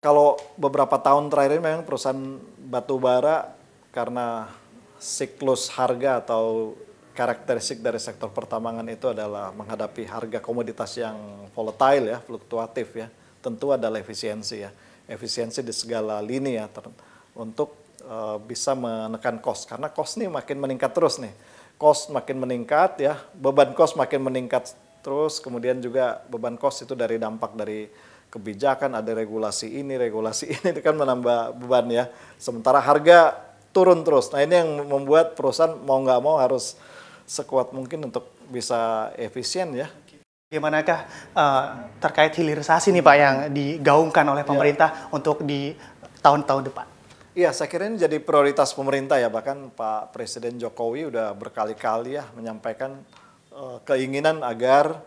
kalau beberapa tahun terakhir ini memang perusahaan batubara karena siklus harga atau karakteristik dari sektor pertambangan itu adalah menghadapi harga komoditas yang volatile ya, fluktuatif ya. Tentu adalah efisiensi ya. Efisiensi di segala lini ya untuk e, bisa menekan cost karena cost nih makin meningkat terus nih. Cost makin meningkat ya, beban cost makin meningkat terus kemudian juga beban cost itu dari dampak dari kebijakan, ada regulasi ini, regulasi ini, itu kan menambah beban ya. Sementara harga turun terus. Nah ini yang membuat perusahaan mau nggak mau harus sekuat mungkin untuk bisa efisien ya. Bagaimanakah uh, terkait hilirisasi nih Pak yang digaungkan oleh iya. pemerintah ya. untuk di tahun-tahun depan? Iya, saya kira ini jadi prioritas pemerintah ya. Bahkan Pak Presiden Jokowi udah berkali-kali ya menyampaikan uh, keinginan agar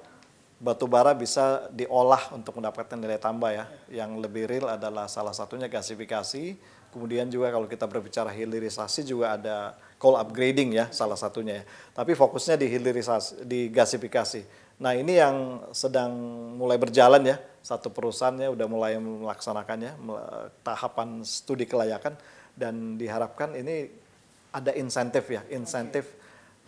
batu bara bisa diolah untuk mendapatkan nilai tambah ya. Yang lebih real adalah salah satunya gasifikasi. Kemudian juga kalau kita berbicara hilirisasi juga ada coal upgrading ya salah satunya ya. Tapi fokusnya di hilirisasi, di gasifikasi. Nah ini yang sedang mulai berjalan ya. Satu perusahaannya udah mulai melaksanakannya, tahapan studi kelayakan. Dan diharapkan ini ada insentif ya, insentif okay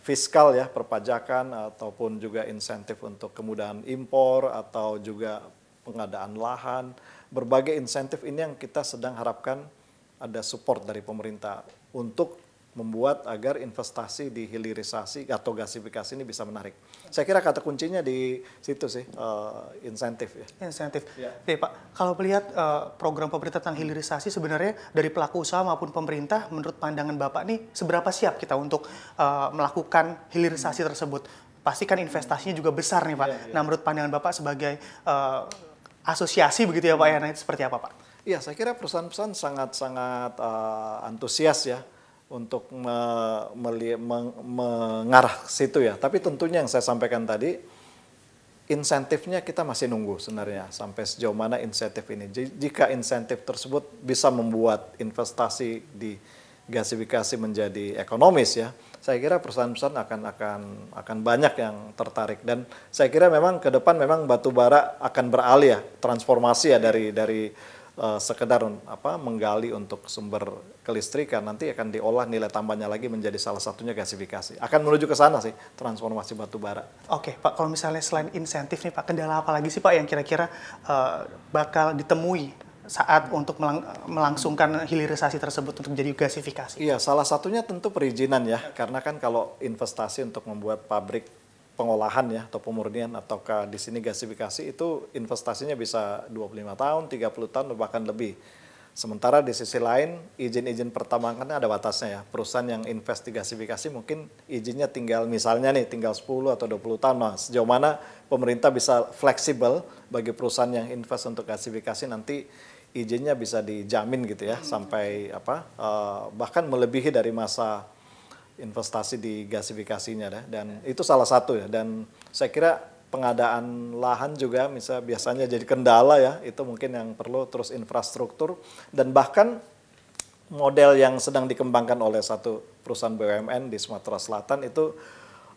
fiskal ya, perpajakan ataupun juga insentif untuk kemudahan impor atau juga pengadaan lahan. Berbagai insentif ini yang kita sedang harapkan ada support dari pemerintah untuk membuat agar investasi di hilirisasi atau gasifikasi ini bisa menarik. Saya kira kata kuncinya di situ sih uh, insentif ya. Insentif. Ya. Oke, Pak, kalau melihat uh, program pemerintah tentang hilirisasi sebenarnya dari pelaku usaha maupun pemerintah menurut pandangan Bapak nih seberapa siap kita untuk uh, melakukan hilirisasi hmm. tersebut? Pastikan investasinya juga besar nih, Pak. Ya, ya. Nah, menurut pandangan Bapak sebagai uh, asosiasi begitu ya, Pak hmm. ya, nah itu seperti apa, Pak? Iya, saya kira perusahaan-perusahaan sangat-sangat uh, antusias ya untuk me, me, me, mengarah situ ya. Tapi tentunya yang saya sampaikan tadi, insentifnya kita masih nunggu sebenarnya sampai sejauh mana insentif ini. Jika insentif tersebut bisa membuat investasi di gasifikasi menjadi ekonomis ya, saya kira perusahaan-perusahaan akan akan akan banyak yang tertarik dan saya kira memang ke depan memang batu bara akan beralih ya transformasi ya dari dari uh, sekedar apa menggali untuk sumber kelistrikan nanti akan diolah nilai tambahnya lagi menjadi salah satunya gasifikasi. Akan menuju ke sana sih transformasi batu bara. Oke, Pak, kalau misalnya selain insentif nih Pak, kendala apa lagi sih Pak yang kira-kira uh, bakal ditemui saat untuk melang melangsungkan hilirisasi tersebut untuk menjadi gasifikasi? Iya, salah satunya tentu perizinan ya, karena kan kalau investasi untuk membuat pabrik pengolahan ya atau pemurnian ataukah di sini gasifikasi itu investasinya bisa 25 tahun, 30 tahun bahkan lebih. Sementara di sisi lain izin-izin pertambangannya ada batasnya ya. Perusahaan yang gasifikasi mungkin izinnya tinggal misalnya nih tinggal 10 atau 20 tahun. Nah, sejauh mana pemerintah bisa fleksibel bagi perusahaan yang invest untuk gasifikasi nanti izinnya bisa dijamin gitu ya hmm. sampai apa uh, bahkan melebihi dari masa investasi di gasifikasinya dah ya. dan ya. itu salah satu ya dan saya kira pengadaan lahan juga bisa biasanya jadi kendala ya itu mungkin yang perlu terus infrastruktur dan bahkan model yang sedang dikembangkan oleh satu perusahaan BUMN di Sumatera Selatan itu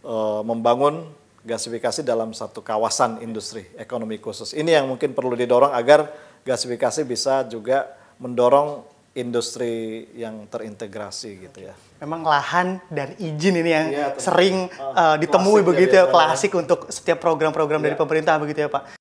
e, membangun gasifikasi dalam satu kawasan industri ekonomi khusus ini yang mungkin perlu didorong agar gasifikasi bisa juga mendorong industri yang terintegrasi gitu ya memang lahan dan izin ini yang ya, sering uh, ditemui klasik begitu ya, ya klasik untuk setiap program-program ya. dari iya. pemerintah begitu ya Pak.